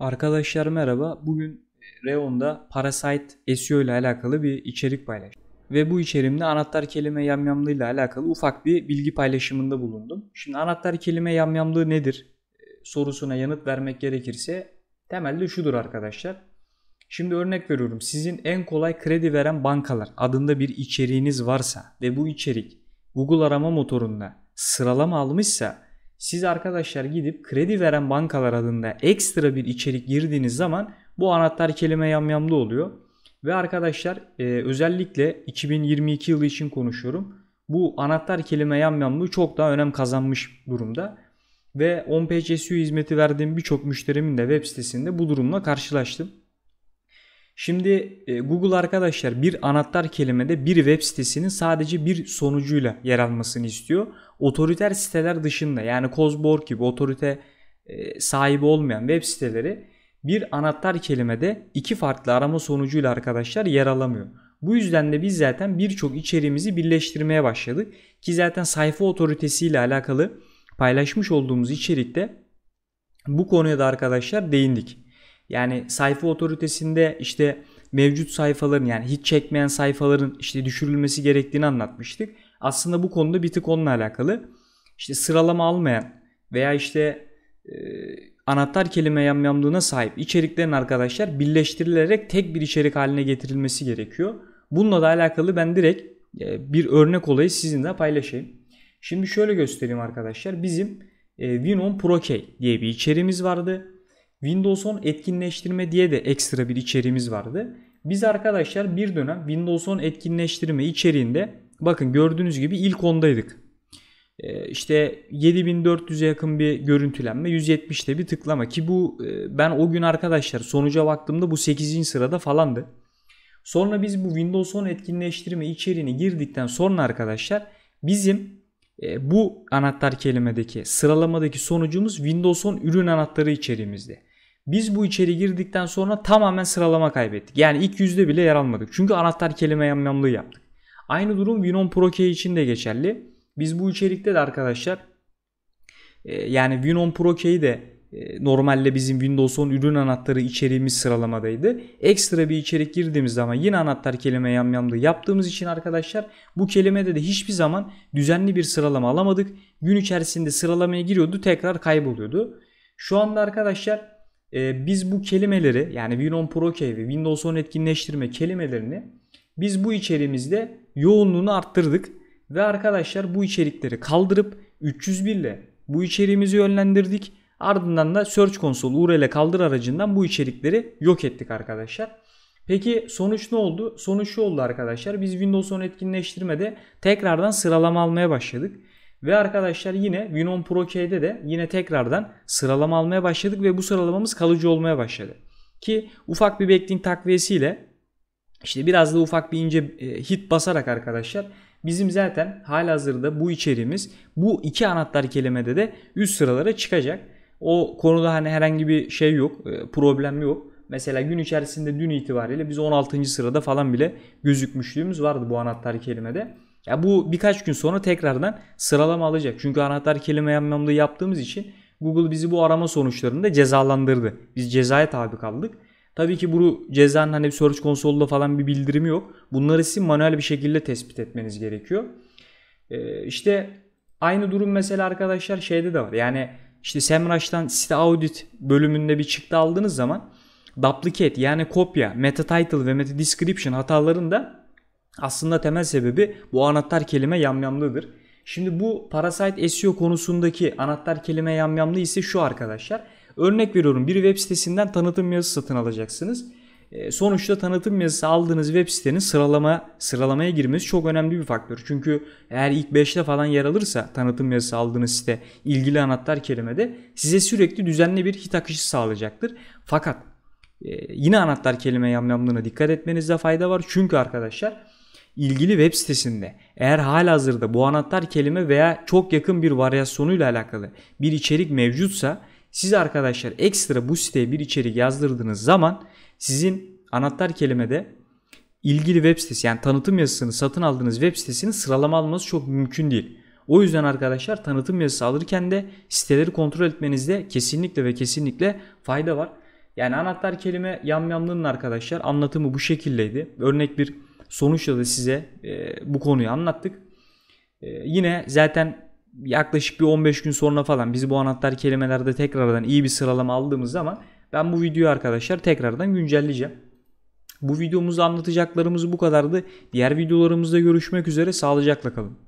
Arkadaşlar merhaba. Bugün Reon'da Parasite SEO ile alakalı bir içerik paylaştım. Ve bu içerimde anahtar kelime yamyamlığı ile alakalı ufak bir bilgi paylaşımında bulundum. Şimdi anahtar kelime yamyamlığı nedir e, sorusuna yanıt vermek gerekirse temelde şudur arkadaşlar. Şimdi örnek veriyorum. Sizin en kolay kredi veren bankalar adında bir içeriğiniz varsa ve bu içerik Google arama motorunda sıralama almışsa siz arkadaşlar gidip kredi veren bankalar adında ekstra bir içerik girdiğiniz zaman bu anahtar kelime yamyamlı oluyor. Ve arkadaşlar e, özellikle 2022 yılı için konuşuyorum. Bu anahtar kelime yamyamlı çok daha önem kazanmış durumda. Ve 10 PCSU hizmeti verdiğim birçok müşterimin de web sitesinde bu durumla karşılaştım. Şimdi e, Google arkadaşlar bir anahtar kelimede bir web sitesinin sadece bir sonucuyla yer almasını istiyor. Otoriter siteler dışında yani Cosborg gibi otorite e, sahibi olmayan web siteleri bir anahtar kelimede iki farklı arama sonucuyla arkadaşlar yer alamıyor. Bu yüzden de biz zaten birçok içeriğimizi birleştirmeye başladık ki zaten sayfa otoritesiyle alakalı paylaşmış olduğumuz içerikte bu konuya da arkadaşlar değindik. Yani sayfa otoritesinde işte mevcut sayfaların yani hiç çekmeyen sayfaların işte düşürülmesi gerektiğini anlatmıştık. Aslında bu konuda bir tık onunla alakalı. İşte sıralama almayan veya işte e, anahtar kelime yamyamlığına sahip içeriklerin arkadaşlar birleştirilerek tek bir içerik haline getirilmesi gerekiyor. Bununla da alakalı ben direkt e, bir örnek olayı sizinle paylaşayım. Şimdi şöyle göstereyim arkadaşlar. Bizim e, Vinon Pro Key diye bir içeriğimiz vardı Windows 10 etkinleştirme diye de ekstra bir içeriğimiz vardı. Biz arkadaşlar bir dönem Windows 10 etkinleştirme içeriğinde bakın gördüğünüz gibi ilk ondaydık. Ee, işte 7400'e yakın bir görüntülenme, 170'te bir tıklama ki bu e, ben o gün arkadaşlar sonuca baktığımda bu 8. sırada falandı. Sonra biz bu Windows 10 etkinleştirme içeriğini girdikten sonra arkadaşlar bizim e, bu anahtar kelimedeki sıralamadaki sonucumuz Windows 10 ürün anahtarı içeriğimizdi. Biz bu içeri girdikten sonra tamamen sıralama kaybettik. Yani ilk yüzde bile yer almadık. Çünkü anahtar kelime yamyamlığı yaptık. Aynı durum Win10 Pro Key için de geçerli. Biz bu içerikte de arkadaşlar e, yani Win10 Pro Key'i de ee, normalde bizim Windows 10 ürün anahtarı içeriğimiz sıralamadaydı. Ekstra bir içerik girdiğimiz zaman yine anahtar kelime yamyamlı yaptığımız için arkadaşlar bu kelimede de hiçbir zaman düzenli bir sıralama alamadık. Gün içerisinde sıralamaya giriyordu tekrar kayboluyordu. Şu anda arkadaşlar e, biz bu kelimeleri yani Win10 Pro Key ve Windows 10 etkinleştirme kelimelerini biz bu içeriğimizde yoğunluğunu arttırdık. Ve arkadaşlar bu içerikleri kaldırıp 301 ile bu içeriğimizi yönlendirdik Ardından da search Console URL kaldır aracından bu içerikleri yok ettik arkadaşlar. Peki sonuç ne oldu? Sonuç şu oldu arkadaşlar. Biz Windows 10 etkinleştirmede tekrardan sıralama almaya başladık. Ve arkadaşlar yine Win10 Pro K'de de yine tekrardan sıralama almaya başladık ve bu sıralamamız kalıcı olmaya başladı. Ki ufak bir backlink takviyesiyle işte biraz da ufak bir ince e, hit basarak arkadaşlar bizim zaten halihazırda bu içeriğimiz bu iki anahtar kelimede de üst sıralara çıkacak. O konuda hani herhangi bir şey yok, e, problem yok. Mesela gün içerisinde dün itibariyle biz 16. sırada falan bile gözükmüşlüğümüz vardı bu anahtar kelimede. Ya bu birkaç gün sonra tekrardan sıralama alacak. Çünkü anahtar kelime anlamında yaptığımız için Google bizi bu arama sonuçlarında cezalandırdı. Biz cezaya tabi kaldık. Tabii ki bu cezanın hani Search Console'da falan bir bildirimi yok. Bunları sizin manuel bir şekilde tespit etmeniz gerekiyor. Ee, işte aynı durum mesela arkadaşlar şeyde de var. Yani işte SEMrush'tan site audit bölümünde bir çıktı aldığınız zaman duplicate yani kopya, meta title ve meta description hataların da aslında temel sebebi bu anahtar kelime yamyamlıdır. Şimdi bu Parasite SEO konusundaki anahtar kelime yamyamlı ise şu arkadaşlar. Örnek veriyorum bir web sitesinden tanıtım yazısı satın alacaksınız. Ee, sonuçta tanıtım yazısı aldığınız web sitenin sıralama sıralamaya girmesi çok önemli bir faktör. Çünkü eğer ilk 5'te falan yer alırsa tanıtım yazısı aldığınız site ilgili anahtar kelimede size sürekli düzenli bir hit akışı sağlayacaktır. Fakat e, yine anahtar kelime yamyamlığına dikkat etmenizde fayda var. Çünkü arkadaşlar ilgili web sitesinde eğer halihazırda bu anahtar kelime veya çok yakın bir varyasyonuyla alakalı bir içerik mevcutsa siz arkadaşlar ekstra bu siteye bir içerik yazdırdığınız zaman sizin anahtar kelimede ilgili web sitesi yani tanıtım yazısını satın aldığınız web sitesini sıralama almanız çok mümkün değil. O yüzden arkadaşlar tanıtım yazısı alırken de siteleri kontrol etmenizde kesinlikle ve kesinlikle fayda var. Yani anahtar kelime yamyamlının arkadaşlar anlatımı bu şekildeydi. Örnek bir sonuçla da size e, bu konuyu anlattık. E, yine zaten yaklaşık bir 15 gün sonra falan biz bu anahtar kelimelerde tekrardan iyi bir sıralama aldığımız zaman ben bu videoyu arkadaşlar tekrardan güncelleyeceğim. Bu videomuzda anlatacaklarımız bu kadardı. Diğer videolarımızda görüşmek üzere sağlıcakla kalın.